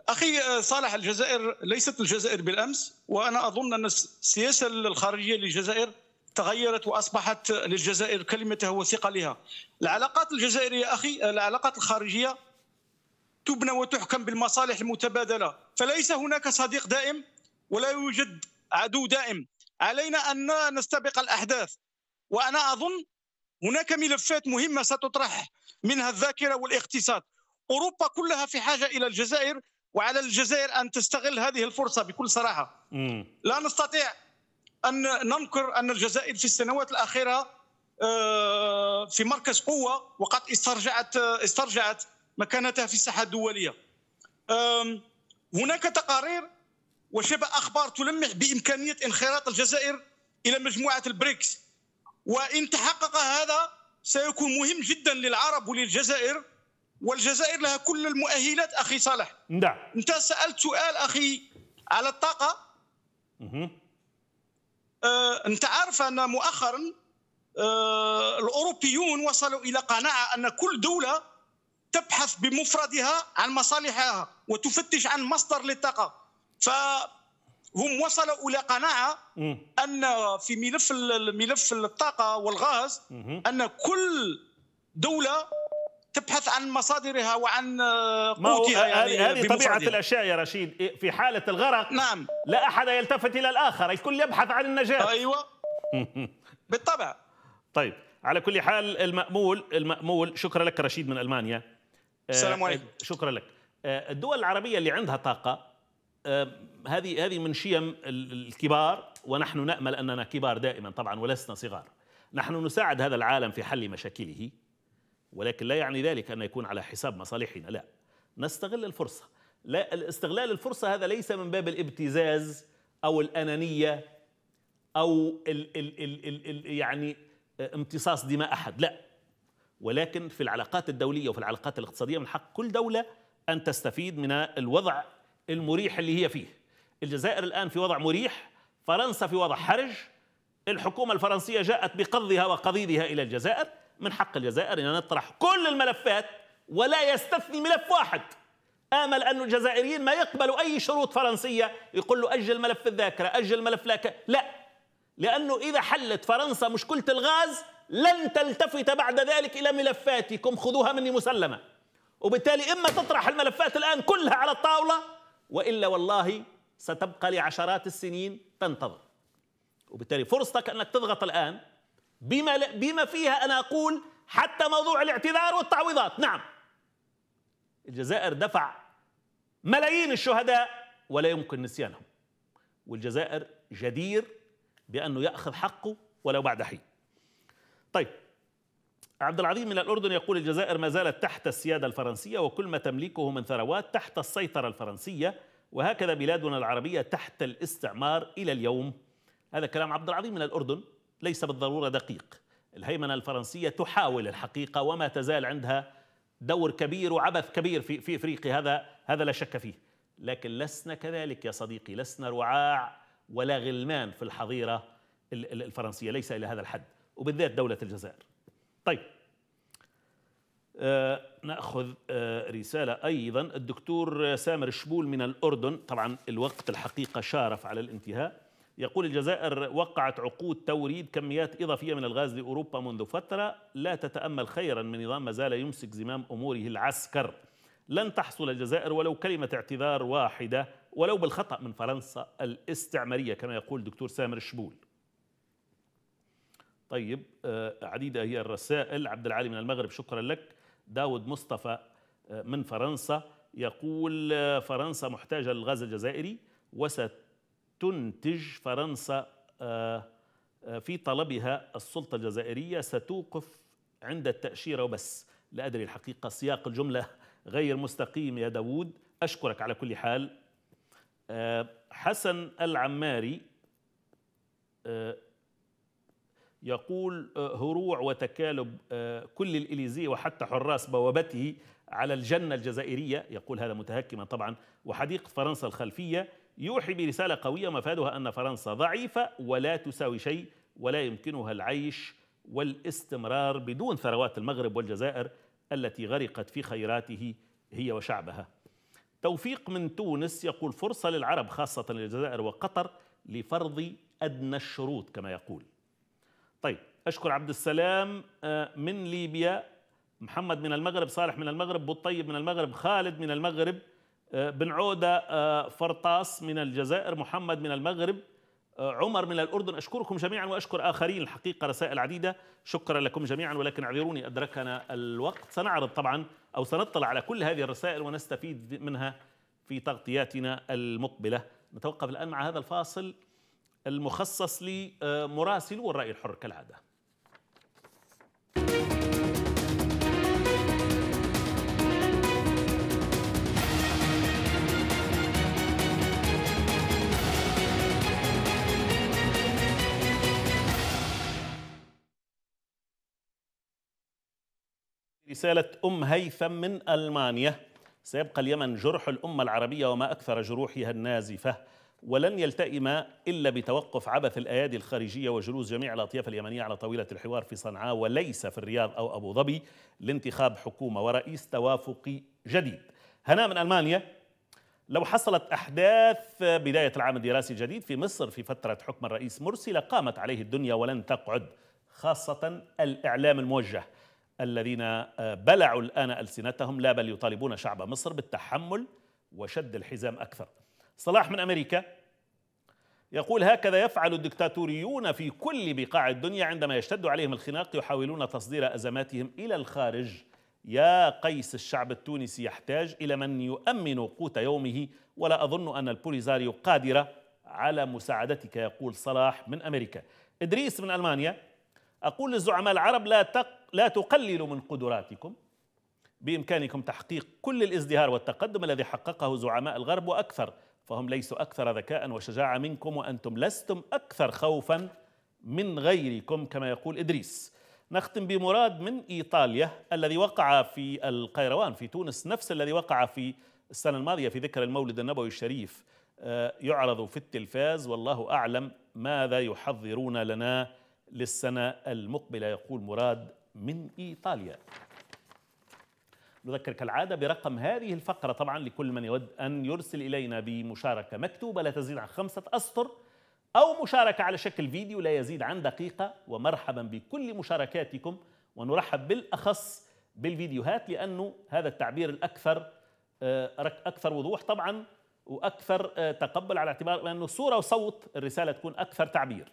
اخي آه، صالح الجزائر ليست الجزائر بالامس وانا اظن ان السياسه الخارجيه للجزائر تغيرت واصبحت للجزائر كلمتها وثقلها العلاقات الجزائريه اخي آه، العلاقات الخارجيه تبنى وتحكم بالمصالح المتبادله فليس هناك صديق دائم ولا يوجد عدو دائم علينا ان نستبق الاحداث وأنا أظن هناك ملفات مهمة ستطرح منها الذاكرة والاقتصاد أوروبا كلها في حاجة إلى الجزائر وعلى الجزائر أن تستغل هذه الفرصة بكل صراحة لا نستطيع أن ننكر أن الجزائر في السنوات الأخيرة آه، في مركز قوة وقد استرجعت آه، استرجعت مكانتها في الساحة الدولية هناك تقارير وشبه أخبار تلمح بإمكانية انخراط الجزائر إلى مجموعة البريكس وإن تحقق هذا سيكون مهم جدا للعرب وللجزائر والجزائر لها كل المؤهلات أخي صالح نعم أنت سألت سؤال أخي على الطاقة آه، أنت عارف أن مؤخرا آه، الأوروبيون وصلوا إلى قناعة أن كل دولة تبحث بمفردها عن مصالحها وتفتش عن مصدر للطاقة ف هم وصلوا الى قناعه ان في ملف ملف الطاقه والغاز ان كل دوله تبحث عن مصادرها وعن آه، قوتها يعني هذه طبيعه الاشياء يا رشيد في حاله الغرق نعم لا احد يلتفت الى الاخر الكل يبحث عن النجاه ايوه بالطبع طيب على كل حال المأمول المأمول شكرا لك رشيد من المانيا آه، السلام عليكم شكرا لك آه، الدول العربيه اللي عندها طاقه آه، هذه هذه من شيم الكبار ونحن نامل اننا كبار دائما طبعا ولسنا صغار نحن نساعد هذا العالم في حل مشاكله ولكن لا يعني ذلك ان يكون على حساب مصالحنا لا نستغل الفرصه لا استغلال الفرصه هذا ليس من باب الابتزاز او الانانيه او الـ الـ ال ال ال يعني آه، امتصاص دماء احد لا ولكن في العلاقات الدوليه وفي العلاقات الاقتصاديه من حق كل دوله ان تستفيد من الوضع المريح اللي هي فيه الجزائر الآن في وضع مريح فرنسا في وضع حرج الحكومة الفرنسية جاءت بقضها وقضيدها إلى الجزائر من حق الجزائر أن نطرح كل الملفات ولا يستثني ملف واحد آمل أن الجزائريين ما يقبلوا أي شروط فرنسية يقول له أجل ملف الذاكرة أجل ملف لاك لا لأنه إذا حلت فرنسا مشكلة الغاز لن تلتفت بعد ذلك إلى ملفاتكم خذوها مني مسلمة وبالتالي إما تطرح الملفات الآن كلها على الطاولة والا والله ستبقى لعشرات السنين تنتظر وبالتالي فرصتك انك تضغط الان بما بما فيها انا اقول حتى موضوع الاعتذار والتعويضات نعم الجزائر دفع ملايين الشهداء ولا يمكن نسيانهم والجزائر جدير بانه ياخذ حقه ولو بعد حين طيب عبد العظيم من الأردن يقول الجزائر ما زالت تحت السيادة الفرنسية وكل ما تملكه من ثروات تحت السيطرة الفرنسية وهكذا بلادنا العربية تحت الاستعمار إلى اليوم هذا كلام عبد العظيم من الأردن ليس بالضرورة دقيق الهيمنة الفرنسية تحاول الحقيقة وما تزال عندها دور كبير وعبث كبير في في افريقيا هذا هذا لا شك فيه لكن لسنا كذلك يا صديقي لسنا رعاع ولا غلمان في الحظيره الفرنسيه ليس الى هذا الحد وبالذات دوله الجزائر طيب آه، ناخذ آه، رساله ايضا الدكتور سامر شبول من الاردن طبعا الوقت الحقيقه شارف على الانتهاء يقول الجزائر وقعت عقود توريد كميات اضافيه من الغاز لاوروبا منذ فتره لا تتامل خيرا من نظام ما زال يمسك زمام اموره العسكر لن تحصل الجزائر ولو كلمه اعتذار واحده ولو بالخطا من فرنسا الاستعماريه كما يقول الدكتور سامر الشبول طيب آه، عديدة هي الرسائل عبد العالي من المغرب شكرا لك داود مصطفى آه، من فرنسا يقول آه، فرنسا محتاجة للغاز الجزائري وستنتج فرنسا آه، في طلبها السلطة الجزائرية ستوقف عند التأشيرة وبس لا أدري الحقيقة سياق الجملة غير مستقيم يا داود أشكرك على كل حال حسن العماري يقول آه، هروع وتكالب آه، كل الإليزي وحتى حراس بوابته على الجنة الجزائرية يقول هذا متهكما طبعا وحديقة فرنسا الخلفية يوحي برسالة قوية مفادها أن فرنسا ضعيفة ولا تساوي شيء ولا يمكنها العيش والاستمرار بدون ثروات المغرب والجزائر التي غرقت في خيراته هي وشعبها توفيق من تونس يقول فرصة للعرب خاصة للجزائر وقطر لفرض أدنى الشروط كما يقول أشكر عبد السلام آه، من ليبيا محمد من المغرب صالح من المغرب بوطيب من المغرب خالد من المغرب آه، بن عودة آه، فرطاس من الجزائر محمد من المغرب عمر من الأردن أشكركم جميعا وأشكر آخرين الحقيقة رسائل عديدة شكرا لكم جميعا ولكن اعذروني أدركنا الوقت سنعرض طبعا أو سنطلع على كل هذه الرسائل ونستفيد منها في تغطياتنا المقبلة نتوقف الآن مع هذا الفاصل المخصص لمراسلو الرأي الحر كالعادة رسالة أم هيثم من ألمانيا سيبقى اليمن جرح الأمة العربية وما أكثر جروحها النازفة ولن يلتئم إلا بتوقف عبث الأيادي الخارجية وجلوس جميع الأطياف اليمنية على طاولة الحوار في صنعاء وليس في الرياض أو أبو ظبي لانتخاب حكومة ورئيس توافقي جديد هناء من ألمانيا لو حصلت أحداث بداية العام الدراسي الجديد في مصر في فترة حكم الرئيس مرسي لقامت عليه الدنيا ولن تقعد خاصة الإعلام الموجه الذين آه، بلعوا الآن ألسنتهم لا بل يطالبون شعب مصر بالتحمل وشد الحزام أكثر صلاح من أمريكا يقول هكذا يفعل الدكتاتوريون في كل بقاع الدنيا عندما يشتد عليهم الخناق يحاولون تصدير أزماتهم إلى الخارج يا قيس الشعب التونسي يحتاج إلى من يؤمن قوت يومه ولا أظن أن البوليزاريو قادرة على مساعدتك يقول صلاح من أمريكا إدريس من ألمانيا أقول للزعماء العرب لا تق... لا تقللوا من قدراتكم بإمكانكم تحقيق كل الازدهار والتقدم الذي حققه زعماء الغرب وأكثر فهم ليسوا أكثر ذكاء وشجاعة منكم وأنتم لستم أكثر خوفا من غيركم كما يقول إدريس نختم بمراد من إيطاليا الذي وقع في القيروان في تونس نفس الذي وقع في السنة الماضية في ذكرى المولد النبوي الشريف آه، يعرض في التلفاز والله أعلم ماذا يحضرون لنا للسنة المقبلة يقول مراد من إيطاليا نذكر كالعادة برقم هذه الفقرة طبعا لكل من يود أن يرسل إلينا بمشاركة مكتوبة لا تزيد عن خمسة أسطر أو مشاركة على شكل فيديو لا يزيد عن دقيقة ومرحبا بكل مشاركاتكم ونرحب بالأخص بالفيديوهات لأنه هذا التعبير الأكثر آه، أكثر وضوح طبعا وأكثر آه، تقبل على اعتبار أنه صورة وصوت الرسالة تكون أكثر تعبير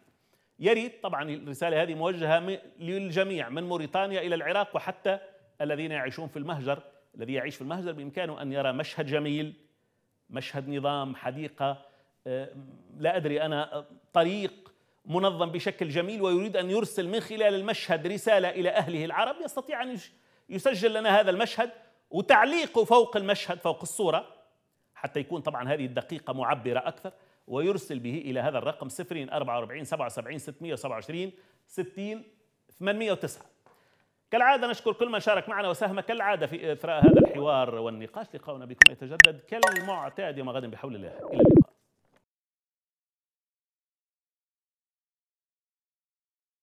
يريد طبعا الرسالة هذه موجهة للجميع من موريتانيا إلى العراق وحتى الذين يعيشون في المهجر الذي يعيش في المهجر بإمكانه أن يرى مشهد جميل مشهد نظام حديقة آه، لا أدري أنا آه، طريق منظم بشكل جميل ويريد أن يرسل من خلال المشهد رسالة إلى أهله العرب يستطيع أن يسجل لنا هذا المشهد وتعليقه فوق المشهد فوق الصورة حتى يكون طبعا هذه الدقيقة معبرة أكثر ويرسل به إلى هذا الرقم 044 77 627 60 809 كالعادة نشكر كل من شارك معنا وساهم كالعادة في إثراء هذا الحوار والنقاش لقاؤنا بكم يتجدد كالمعتاد يوم غد بحول الله إلى اللقاء